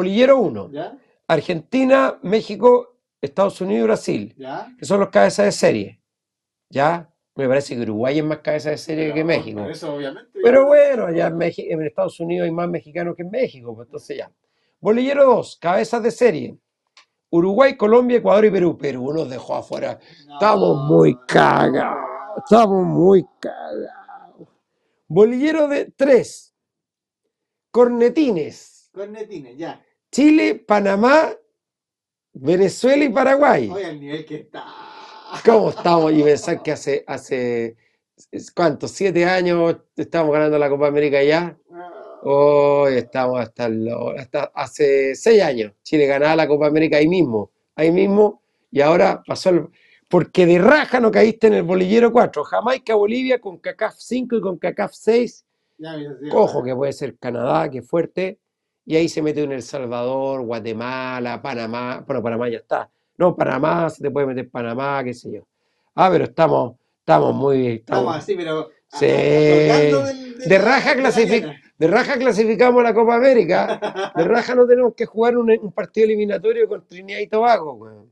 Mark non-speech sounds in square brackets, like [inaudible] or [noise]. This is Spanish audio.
Bolillero 1. Argentina, México, Estados Unidos y Brasil. Que son los cabezas de serie. ¿Ya? Me parece que Uruguay es más cabeza de serie que México. pero bueno, allá en, Estados Unidos hay más mexicanos que en México, pues, entonces ya. Bolillero 2, cabezas de serie. Uruguay, Colombia, Ecuador y Perú. Perú nos dejó afuera. estamos muy cagados. Estamos muy cagados. Bolillero de 3. Cornetines. Cornetines, ya. Chile, Panamá, Venezuela y Paraguay. Oye, el nivel que está. ¿Cómo estamos? Y [laughs] pensar que hace, hace ¿cuántos? ¿Siete años estamos ganando la Copa América ya? Ah. Hoy estamos hasta, hace seis años. Chile ganaba la Copa América ahí mismo, ahí mismo, y ahora pasó el porque de raja no caíste en el bolillero 4. Jamaica, Bolivia con CACAF 5 y con CACAF 6. Ojo que puede ser Canadá, que fuerte y ahí se mete en El Salvador, Guatemala, Panamá, bueno, Panamá ya está. No, Panamá, se te puede meter Panamá, qué sé yo. Ah, pero estamos, estamos muy... Estamos, así, pero... Sí. de, raja clasificamos la Copa América. De raja no tenemos que jugar un, un partido eliminatorio con Trinidad y Tobago,